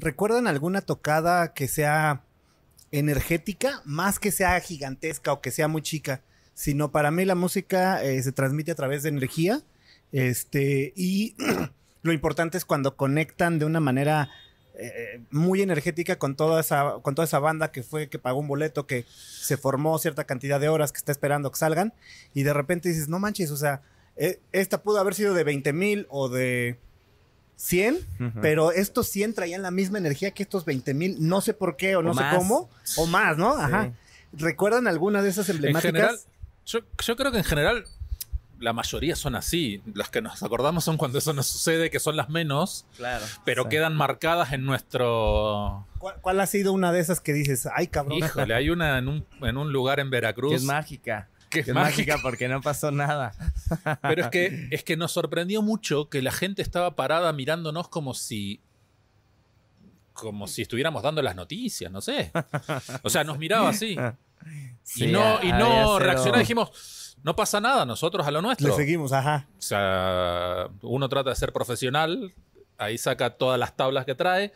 ¿Recuerdan alguna tocada que sea energética, más que sea gigantesca o que sea muy chica? Sino para mí la música eh, se transmite a través de energía. Este, y lo importante es cuando conectan de una manera eh, muy energética con toda esa con toda esa banda que fue que pagó un boleto que se formó cierta cantidad de horas que está esperando que salgan y de repente dices no manches o sea eh, esta pudo haber sido de 20 mil o de 100, pero estos 100 traían la misma energía que estos 20 mil, no sé por qué o, no sé cómo, o más, ¿no? Ajá. ¿Recuerdan alguna de esas emblemáticas? En general, yo, creo que en general la mayoría son así. Las que nos acordamos son cuando eso nos sucede, que son las menos, pero quedan marcadas en nuestro... ¿Cuál, ha sido una de esas que dices, ay cabrón? Híjole, hay una en un, en un lugar en Veracruz. es mágica que es, mágica. porque no pasó nada. Pero es que, es que nos sorprendió mucho que la gente estaba parada mirándonos como si como si estuviéramos dando las noticias, no sé. O sea, nos miraba así. y no, y no reaccionaba, dijimos, no pasa nada, nosotros a lo nuestro. Le seguimos, ajá. O sea, uno trata de ser profesional, ahí saca todas las tablas que trae,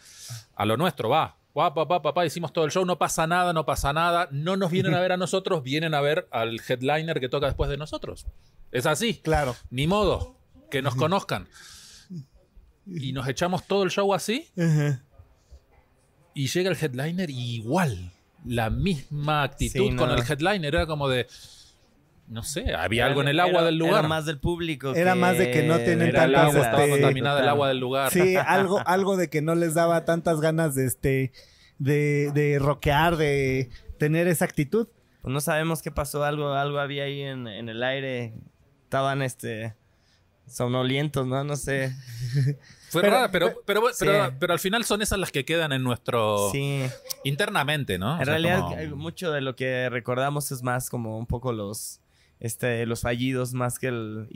a lo nuestro va papá, papá, papá, hicimos todo el show, no pasa nada, no pasa nada, no nos vienen a ver a nosotros, vienen a ver al headliner que toca después de nosotros. Es así. Claro. Ni modo, que nos conozcan. Y nos echamos todo el show así. Y llega el headliner igual, la misma actitud con el headliner, era como de no sé, había algo en el agua del lugar. Era más del público. Era más de que no tienen era tantas. El agua, este, contaminada el agua del lugar. Sí, algo, de que no les daba tantas ganas de este. de, de rockear, de tener esa actitud. Pues no sabemos qué pasó, algo, algo había ahí en, el aire. Estaban este ¿no? No sé. Fue pero, pero, pero, al final son esas las que quedan en nuestro... Sí. Internamente, ¿no? En realidad eh, mucho de lo que recordamos es más como un poco los este, los fallidos más que el.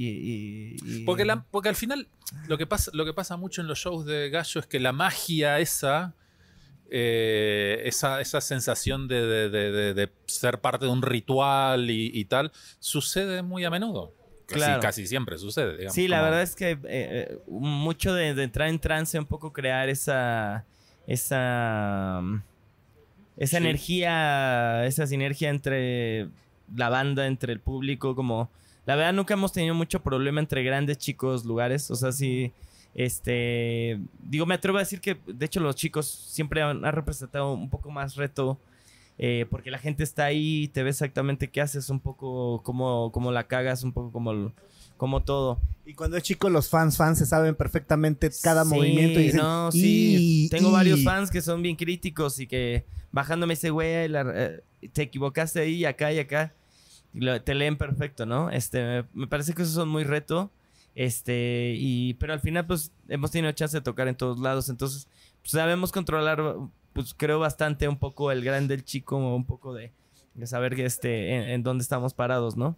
Porque, porque al final lo que, pasa, lo que pasa mucho en los shows de Gallo es que la magia esa. Eh, esa, sensación de, ser parte de un ritual y, tal, sucede muy a menudo. Casi, casi siempre sucede. sí, la verdad es que eh, eh, mucho de, entrar en trance, un poco crear esa. esa. Mm, esa energía, esa sinergia entre la banda, entre el público, como... La verdad nunca hemos tenido mucho problema entre grandes chicos, lugares, o sea, sí, este, digo, me atrevo a decir que, de hecho, los chicos siempre han, representado un poco más reto, eh, porque la gente está ahí, te ve exactamente qué haces, un poco como como la cagas, un poco como como todo. Y cuando es chico, los fans, fans se saben perfectamente cada movimiento. Y no, sí. Tengo varios fans que son bien críticos y que bajándome ese güey, eh, eh, te equivocaste ahí, acá y acá. te leen perfecto, ¿no? Este, me parece que esos son muy reto. Este, y, pero al final, pues, hemos tenido chance de tocar en todos lados. Entonces, pues, sabemos controlar, pues, creo bastante un poco el grande, del chico, un poco de, saber que este, en dónde estamos parados, ¿no?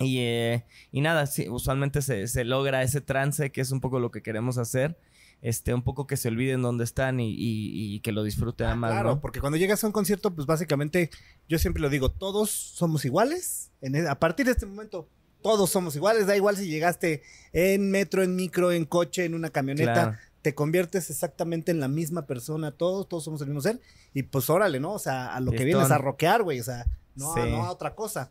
Y, eh, y nada, sí, usualmente se, logra ese trance que es un poco lo que queremos hacer. Este, un poco que se olviden dónde están y, y, que lo disfruten ah, más. Claro, porque cuando llegas a un concierto, pues básicamente, yo siempre lo digo, todos somos iguales. E, a partir de este momento, todos somos iguales. Da igual si llegaste en metro, en micro, en coche, en una camioneta. Te conviertes exactamente en la misma persona, todos, todos somos el mismo ser. Y pues órale, ¿no? O sea, a lo que vienes a rockear, güey. O sea, no a otra cosa.